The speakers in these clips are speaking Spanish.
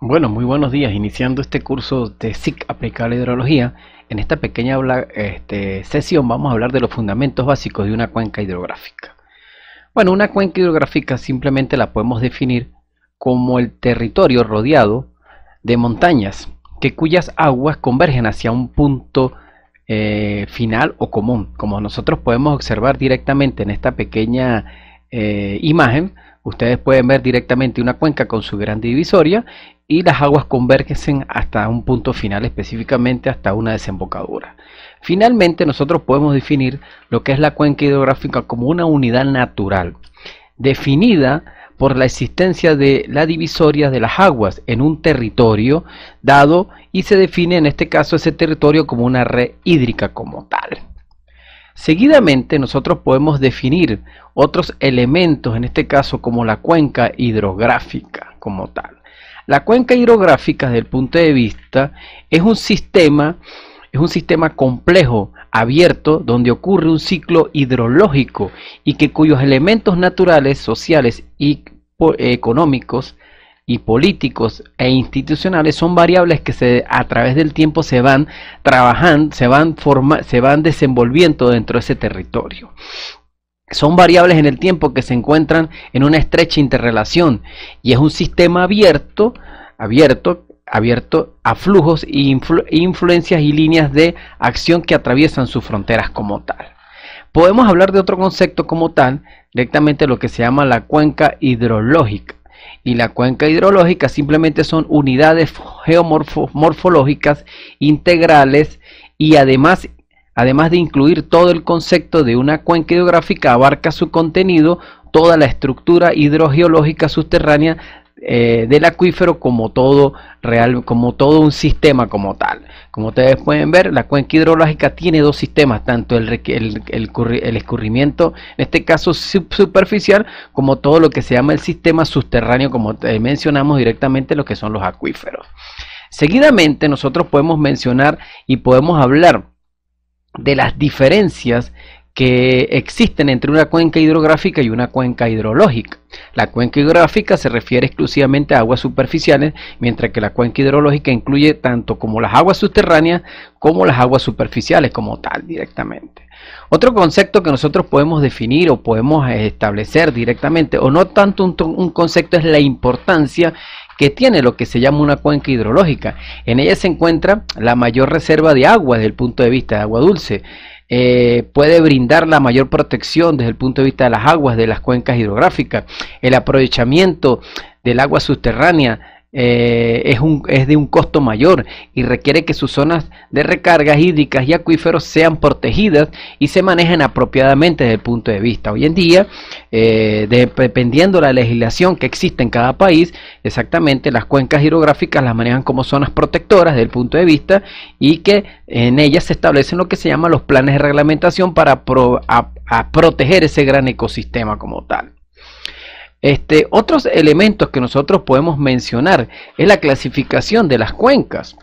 Bueno, muy buenos días. Iniciando este curso de SIC aplicable a hidrología, en esta pequeña este, sesión vamos a hablar de los fundamentos básicos de una cuenca hidrográfica. Bueno, una cuenca hidrográfica simplemente la podemos definir como el territorio rodeado de montañas, que cuyas aguas convergen hacia un punto eh, final o común. Como nosotros podemos observar directamente en esta pequeña eh, imagen, Ustedes pueden ver directamente una cuenca con su gran divisoria y las aguas convergen hasta un punto final, específicamente hasta una desembocadura. Finalmente, nosotros podemos definir lo que es la cuenca hidrográfica como una unidad natural, definida por la existencia de la divisoria de las aguas en un territorio dado y se define en este caso ese territorio como una red hídrica como tal. Seguidamente nosotros podemos definir otros elementos, en este caso como la cuenca hidrográfica como tal. La cuenca hidrográfica desde el punto de vista es un sistema, es un sistema complejo, abierto, donde ocurre un ciclo hidrológico y que cuyos elementos naturales, sociales y económicos y políticos e institucionales son variables que se, a través del tiempo se van trabajando, se van, forma, se van desenvolviendo dentro de ese territorio. Son variables en el tiempo que se encuentran en una estrecha interrelación y es un sistema abierto, abierto, abierto a flujos e influencias y líneas de acción que atraviesan sus fronteras como tal. Podemos hablar de otro concepto como tal, directamente lo que se llama la cuenca hidrológica y la cuenca hidrológica simplemente son unidades geomorfológicas integrales y además, además de incluir todo el concepto de una cuenca hidrográfica, abarca su contenido, toda la estructura hidrogeológica subterránea eh, del acuífero como todo real, como todo un sistema como tal. Como ustedes pueden ver, la cuenca hidrológica tiene dos sistemas, tanto el, el, el, escurrimiento, en este caso superficial, como todo lo que se llama el sistema subterráneo, como mencionamos directamente lo que son los acuíferos. Seguidamente nosotros podemos mencionar y podemos hablar de las diferencias que existen entre una cuenca hidrográfica y una cuenca hidrológica. La cuenca hidrográfica se refiere exclusivamente a aguas superficiales, mientras que la cuenca hidrológica incluye tanto como las aguas subterráneas como las aguas superficiales como tal directamente. Otro concepto que nosotros podemos definir o podemos eh, establecer directamente, o no tanto un, concepto, es la importancia que tiene lo que se llama una cuenca hidrológica. En ella se encuentra la mayor reserva de agua desde el punto de vista de agua dulce. Eh, puede brindar la mayor protección desde el punto de vista de las aguas de las cuencas hidrográficas, el aprovechamiento del agua subterránea eh, es, de un costo mayor y requiere que sus zonas de recargas hídricas y acuíferos sean protegidas y se manejen apropiadamente desde el punto de vista. Hoy en día, eh, dependiendo de la legislación que existe en cada país, exactamente las cuencas hidrográficas las manejan como zonas protectoras desde el punto de vista y que en ellas se establecen lo que se llama los planes de reglamentación para proteger ese gran ecosistema como tal. Este, otros elementos que nosotros podemos mencionar es la clasificación de las cuencas.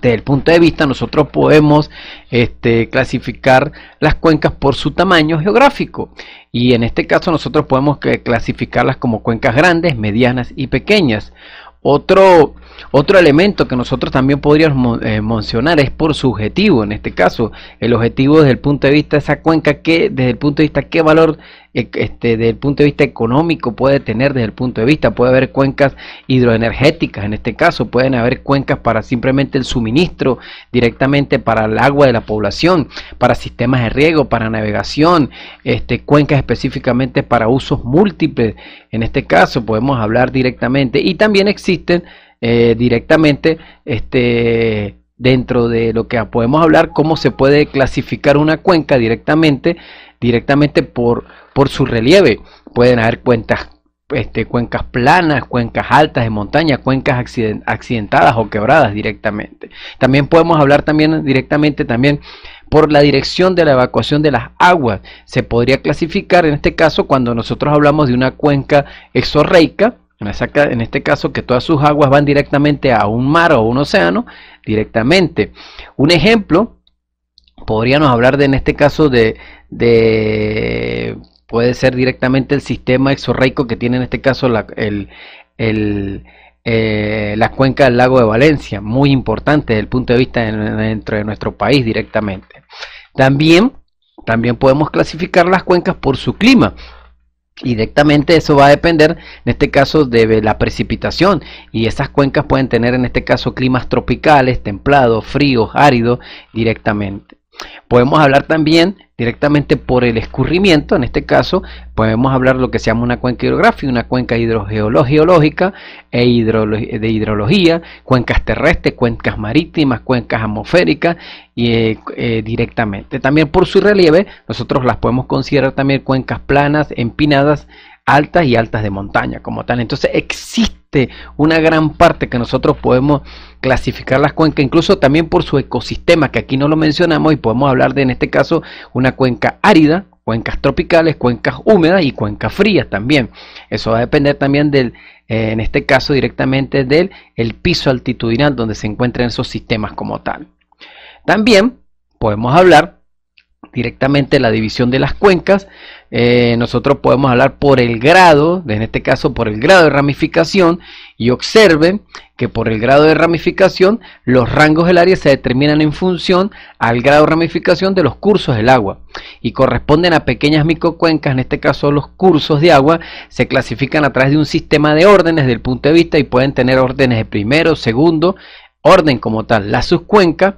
Desde el punto de vista, nosotros podemos este, clasificar las cuencas por su tamaño geográfico. Y en este caso, nosotros podemos clasificarlas como cuencas grandes, medianas y pequeñas. Otro otro elemento que nosotros también podríamos eh, mencionar es por subjetivo, en este caso, el objetivo desde el punto de vista de esa cuenca, que, desde el punto de vista qué valor, eh, este, desde el punto de vista económico puede tener, desde el punto de vista, puede haber cuencas hidroenergéticas, en este caso, pueden haber cuencas para simplemente el suministro directamente para el agua de la población, para sistemas de riego, para navegación, este, cuencas específicamente para usos múltiples, en este caso podemos hablar directamente, y también existen eh, directamente este, dentro de lo que podemos hablar, cómo se puede clasificar una cuenca directamente, directamente por, por su relieve. Pueden haber este, cuencas planas, cuencas altas de montaña, cuencas accidentadas o quebradas directamente. También podemos hablar también directamente también por la dirección de la evacuación de las aguas. Se podría clasificar en este caso cuando nosotros hablamos de una cuenca exorreica, en este caso, que todas sus aguas van directamente a un mar o un océano, directamente. Un ejemplo, podríamos hablar de, en este caso de, puede ser directamente el sistema exorreico que tiene en este caso eh, la, cuenca del lago de Valencia, muy importante desde el punto de vista dentro de nuestro país directamente. También, también podemos clasificar las cuencas por su clima. Y directamente eso va a depender, en este caso, de la precipitación. Y esas cuencas pueden tener, en este caso, climas tropicales, templados, fríos, áridos, directamente. Podemos hablar también directamente por el escurrimiento, en este caso podemos hablar lo que se llama una cuenca hidrográfica, una cuenca hidrogeológica e de hidrología, cuencas terrestres, cuencas marítimas, cuencas atmosféricas y, eh, eh, directamente. También por su relieve, nosotros las podemos considerar también cuencas planas, empinadas, altas y altas de montaña como tal. Entonces existe una gran parte que nosotros podemos clasificar las cuencas, incluso también por su ecosistema, que aquí no lo mencionamos y podemos hablar de en este caso una cuenca árida, cuencas tropicales, cuencas húmedas y cuencas frías también. Eso va a depender también del, eh, en este caso directamente del el piso altitudinal donde se encuentran esos sistemas como tal. También podemos hablar directamente de la división de las cuencas eh, nosotros podemos hablar por el grado, en este caso por el grado de ramificación, y observen que por el grado de ramificación los rangos del área se determinan en función al grado de ramificación de los cursos del agua y corresponden a pequeñas microcuencas, en este caso los cursos de agua se clasifican a través de un sistema de órdenes del punto de vista y pueden tener órdenes de primero, segundo, orden como tal. Las subcuencas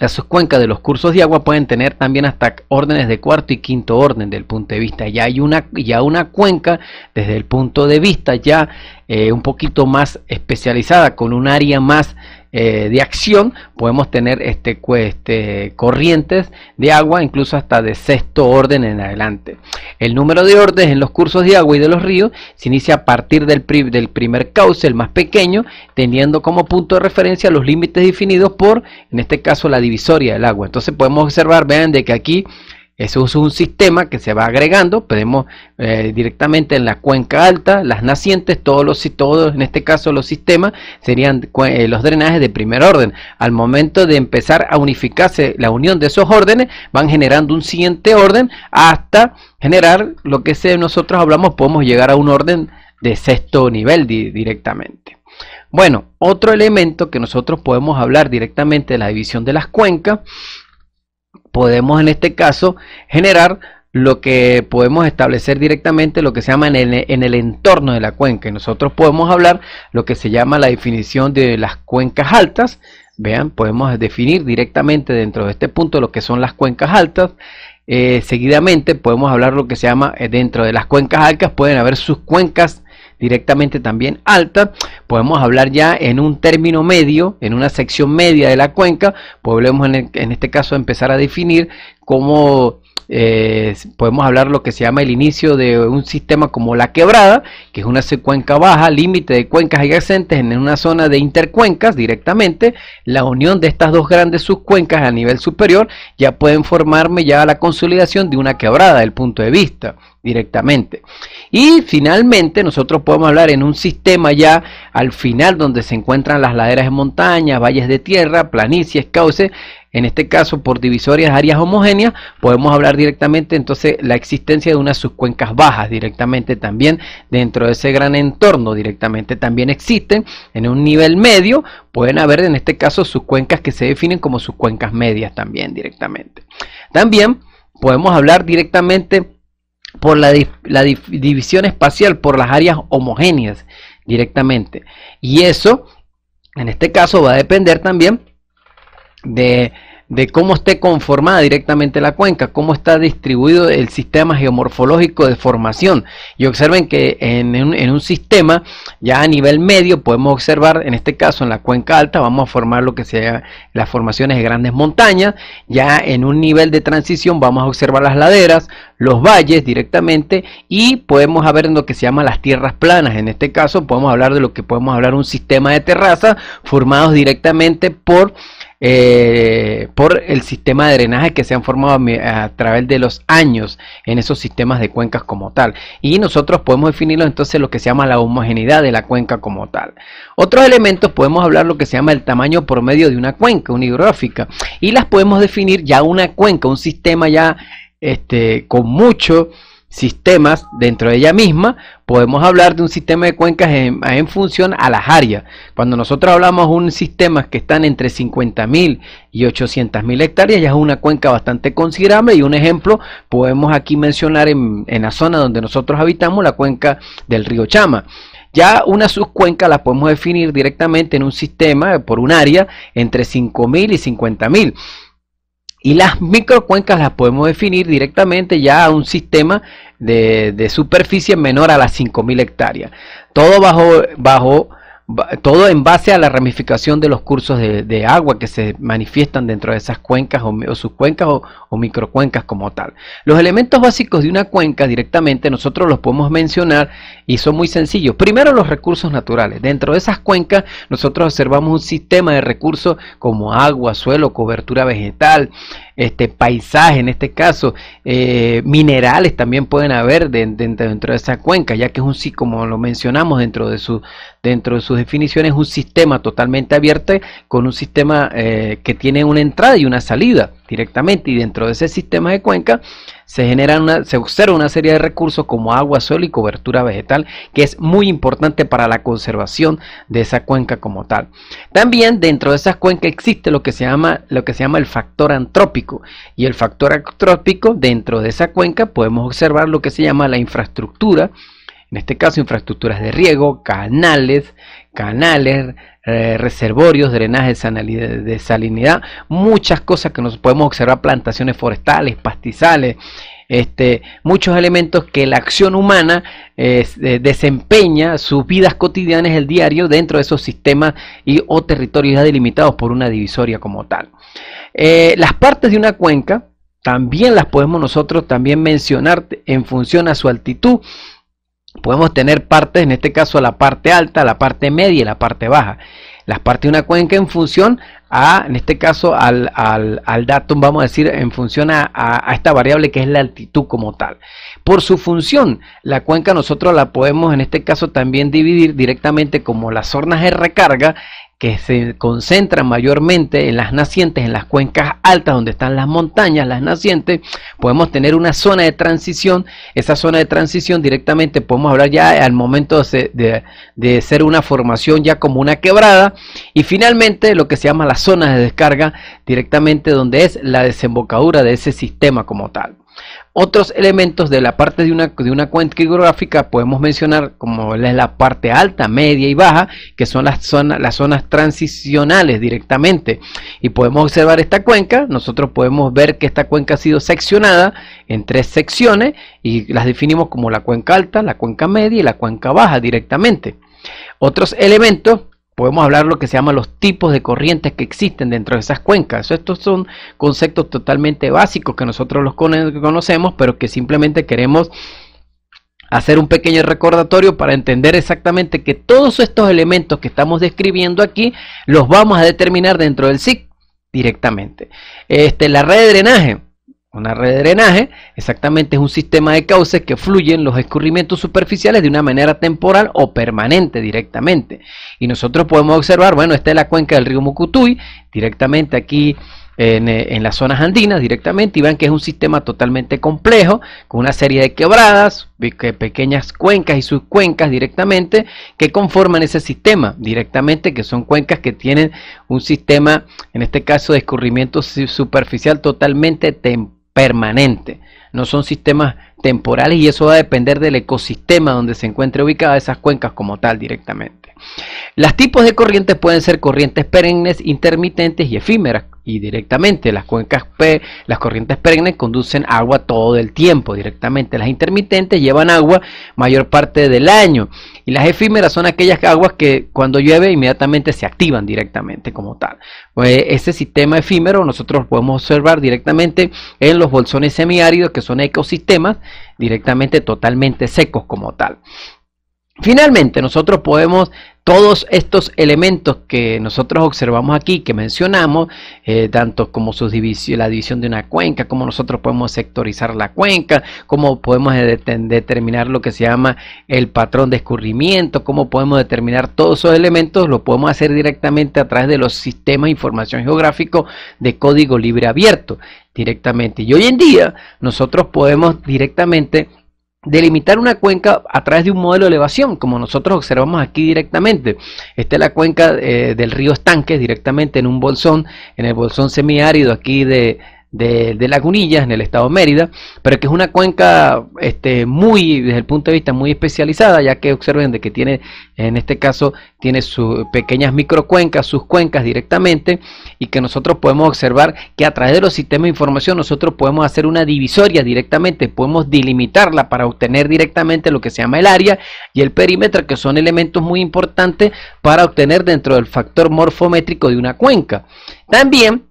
las cuencas de los cursos de agua pueden tener también hasta órdenes de cuarto y quinto orden del punto de vista. Ya hay una, ya una cuenca desde el punto de vista ya eh, un poquito más especializada, con un área más eh, de acción, podemos tener este, cueste corrientes de agua incluso hasta de sexto orden en adelante. El número de órdenes en los cursos de agua y de los ríos se inicia a partir del, pri del primer cauce, el más pequeño, teniendo como punto de referencia los límites definidos por, en este caso, la divisoria del agua. Entonces podemos observar, vean, de que aquí eso es un sistema que se va agregando, podemos eh, directamente en la cuenca alta, las nacientes, todos los todos, en este caso los sistemas serían eh, los drenajes de primer orden. Al momento de empezar a unificarse la unión de esos órdenes, van generando un siguiente orden hasta generar lo que nosotros hablamos, podemos llegar a un orden de sexto nivel directamente. Bueno, otro elemento que nosotros podemos hablar directamente de la división de las cuencas podemos en este caso generar lo que podemos establecer directamente lo que se llama en el, entorno de la cuenca nosotros podemos hablar lo que se llama la definición de las cuencas altas vean podemos definir directamente dentro de este punto lo que son las cuencas altas eh, seguidamente podemos hablar lo que se llama eh, dentro de las cuencas altas pueden haber sus cuencas directamente también alta, podemos hablar ya en un término medio, en una sección media de la cuenca, podemos en, en este caso empezar a definir cómo eh, podemos hablar lo que se llama el inicio de un sistema como la quebrada, que es una cuenca baja, límite de cuencas adyacentes en una zona de intercuencas directamente, la unión de estas dos grandes subcuencas a nivel superior ya pueden formarme ya la consolidación de una quebrada del punto de vista directamente. Y finalmente nosotros podemos hablar en un sistema ya al final donde se encuentran las laderas de montaña, valles de tierra, planicies, cauces, en este caso por divisorias áreas homogéneas, podemos hablar directamente entonces la existencia de unas subcuencas bajas directamente también dentro de ese gran entorno directamente también existen en un nivel medio, pueden haber en este caso subcuencas que se definen como subcuencas medias también directamente. También podemos hablar directamente por la, la división espacial por las áreas homogéneas directamente y eso en este caso va a depender también de, de cómo esté conformada directamente la cuenca, cómo está distribuido el sistema geomorfológico de formación. Y observen que en un, sistema, ya a nivel medio, podemos observar, en este caso en la cuenca alta, vamos a formar lo que sea las formaciones de grandes montañas, ya en un nivel de transición vamos a observar las laderas, los valles directamente y podemos ver en lo que se llama las tierras planas. En este caso podemos hablar de lo que podemos hablar un sistema de terraza formados directamente por eh, por el sistema de drenaje que se han formado a, través de los años en esos sistemas de cuencas como tal. Y nosotros podemos definirlo entonces lo que se llama la homogeneidad de la cuenca como tal. Otros elementos podemos hablar lo que se llama el tamaño por medio de una cuenca, una hidrográfica, y las podemos definir ya una cuenca, un sistema ya este, con mucho sistemas dentro de ella misma, podemos hablar de un sistema de cuencas en, función a las áreas. Cuando nosotros hablamos de un sistema que están entre 50.000 y 800.000 hectáreas, ya es una cuenca bastante considerable y un ejemplo podemos aquí mencionar en, en la zona donde nosotros habitamos, la cuenca del río Chama. Ya una subcuenca la podemos definir directamente en un sistema por un área entre 5.000 y 50.000. Y las microcuencas las podemos definir directamente ya a un sistema de, de superficie menor a las 5.000 hectáreas. Todo bajo, bajo todo en base a la ramificación de los cursos de, agua que se manifiestan dentro de esas cuencas o, subcuencas o, o, microcuencas como tal. Los elementos básicos de una cuenca directamente nosotros los podemos mencionar y son muy sencillos. Primero los recursos naturales. Dentro de esas cuencas nosotros observamos un sistema de recursos como agua, suelo, cobertura vegetal, este paisaje, en este caso eh, minerales también pueden haber dentro de esa cuenca, ya que es un como lo mencionamos dentro de su dentro de sus definiciones un sistema totalmente abierto con un sistema eh, que tiene una entrada y una salida directamente y dentro de ese sistema de cuenca se se observa una serie de recursos como agua, suelo y cobertura vegetal, que es muy importante para la conservación de esa cuenca como tal. También dentro de esas cuencas existe lo que se llama, lo que se llama el factor antrópico, y el factor antrópico dentro de esa cuenca podemos observar lo que se llama la infraestructura, en este caso, infraestructuras de riego, canales, canales, eh, reservorios, drenaje de salinidad, muchas cosas que nos podemos observar, plantaciones forestales, pastizales, este, muchos elementos que la acción humana eh, eh, desempeña sus vidas cotidianas, el diario, dentro de esos sistemas y o territorios ya delimitados por una divisoria como tal. las partes de una cuenca también las podemos nosotros también mencionar en función a su altitud Podemos tener partes, en este caso la parte alta, la parte media y la parte baja. Las partes de una cuenca en función a, en este caso, al, al, al datum, vamos a decir, en función a, a, esta variable que es la altitud como tal. Por su función, la cuenca nosotros la podemos, en este caso, también dividir directamente como las zonas de recarga que se concentra mayormente en las nacientes, en las cuencas altas donde están las montañas, las nacientes, podemos tener una zona de transición, esa zona de transición directamente podemos hablar ya al momento de, ser una formación ya como una quebrada y finalmente lo que se llama la zona de descarga directamente donde es la desembocadura de ese sistema como tal. Otros elementos de la parte de una, de una cuenca hidrográfica podemos mencionar como la, la, parte alta, media y baja, que son las, zonas, las zonas transicionales directamente. Y podemos observar esta cuenca, nosotros podemos ver que esta cuenca ha sido seccionada en tres secciones y las definimos como la cuenca alta, la cuenca media y la cuenca baja directamente. Otros elementos podemos hablar lo que se llama los tipos de corrientes que existen dentro de esas cuencas. Estos son conceptos totalmente básicos que nosotros los conocemos, pero que simplemente queremos hacer un pequeño recordatorio para entender exactamente que todos estos elementos que estamos describiendo aquí los vamos a determinar dentro del SIC directamente. Este, la red de drenaje una red de drenaje exactamente es un sistema de cauces que fluyen los escurrimientos superficiales de una manera temporal o permanente directamente. Y nosotros podemos observar, bueno, esta es la cuenca del río Mucutuy, directamente aquí en, eh, en las zonas andinas, directamente, y vean que es un sistema totalmente complejo, con una serie de quebradas, pequeñas cuencas y subcuencas directamente, que conforman ese sistema directamente, que son cuencas que tienen un sistema, en este caso, de escurrimiento superficial totalmente temporal permanente. No son sistemas temporales y eso va a depender del ecosistema donde se encuentre ubicada esas cuencas como tal directamente. Los tipos de corrientes pueden ser corrientes perennes, intermitentes y efímeras. Y directamente las cuencas, P, las corrientes perennes conducen agua todo el tiempo. Directamente las intermitentes llevan agua mayor parte del año. Y las efímeras son aquellas aguas que cuando llueve inmediatamente se activan directamente como tal. Pues ese sistema efímero nosotros podemos observar directamente en los bolsones semiáridos que son ecosistemas directamente totalmente secos como tal. Finalmente, nosotros podemos, todos estos elementos que nosotros observamos aquí, que mencionamos, eh, tanto como la división de una cuenca, como nosotros podemos sectorizar la cuenca, cómo podemos determinar lo que se llama el patrón de escurrimiento, cómo podemos determinar todos esos elementos, lo podemos hacer directamente a través de los sistemas de información geográfico de código libre abierto, directamente. Y hoy en día, nosotros podemos directamente delimitar una cuenca a través de un modelo de elevación, como nosotros observamos aquí directamente. Esta es la cuenca eh, del río Estanques, directamente en un bolsón, en el bolsón semiárido aquí de, de, Lagunillas, en el estado Mérida, pero que es una cuenca este, muy, desde el punto de vista muy especializada, ya que observen de que tiene, en este caso, tiene sus pequeñas microcuencas, sus cuencas directamente, y que nosotros podemos observar que a través de los sistemas de información nosotros podemos hacer una divisoria directamente, podemos delimitarla para obtener directamente lo que se llama el área y el perímetro, que son elementos muy importantes para obtener dentro del factor morfométrico de una cuenca. También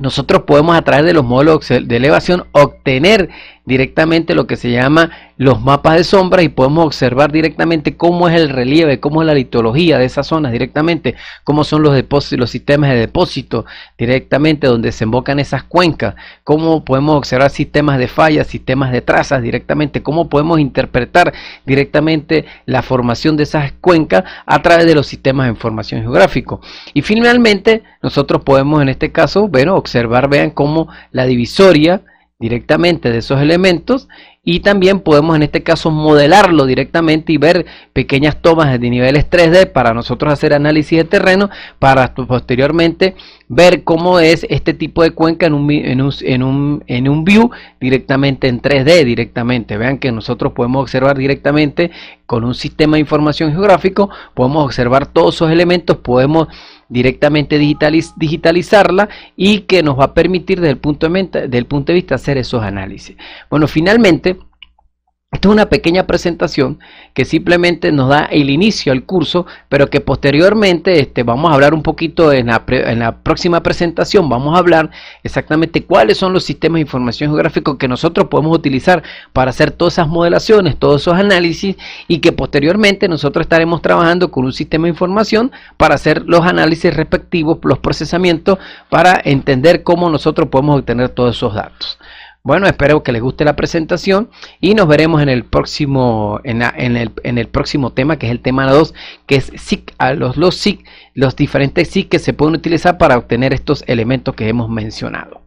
nosotros podemos a través de los módulos de elevación obtener directamente lo que se llama los mapas de sombras y podemos observar directamente cómo es el relieve, cómo es la litología de esas zonas directamente, cómo son los depósitos, los sistemas de depósito directamente donde se desembocan esas cuencas, cómo podemos observar sistemas de fallas, sistemas de trazas directamente, cómo podemos interpretar directamente la formación de esas cuencas a través de los sistemas de información geográfico. Y finalmente, nosotros podemos en este caso, bueno, observar, vean cómo la divisoria directamente de esos elementos y también podemos en este caso modelarlo directamente y ver pequeñas tomas de niveles 3D para nosotros hacer análisis de terreno para pues, posteriormente ver cómo es este tipo de cuenca en un, en un, en un, en un view directamente en 3D directamente vean que nosotros podemos observar directamente con un sistema de información geográfico podemos observar todos esos elementos podemos directamente digitalizarla y que nos va a permitir punto desde el punto de vista hacer esos análisis. Bueno, finalmente esta es una pequeña presentación que simplemente nos da el inicio al curso, pero que posteriormente este, vamos a hablar un poquito en la, en la próxima presentación, vamos a hablar exactamente cuáles son los sistemas de información geográfica que nosotros podemos utilizar para hacer todas esas modelaciones, todos esos análisis y que posteriormente nosotros estaremos trabajando con un sistema de información para hacer los análisis respectivos, los procesamientos, para entender cómo nosotros podemos obtener todos esos datos. Bueno, espero que les guste la presentación y nos veremos en el próximo, en, el, próximo tema, que es el tema 2, que es los, los SIC, los diferentes SIC que se pueden utilizar para obtener estos elementos que hemos mencionado.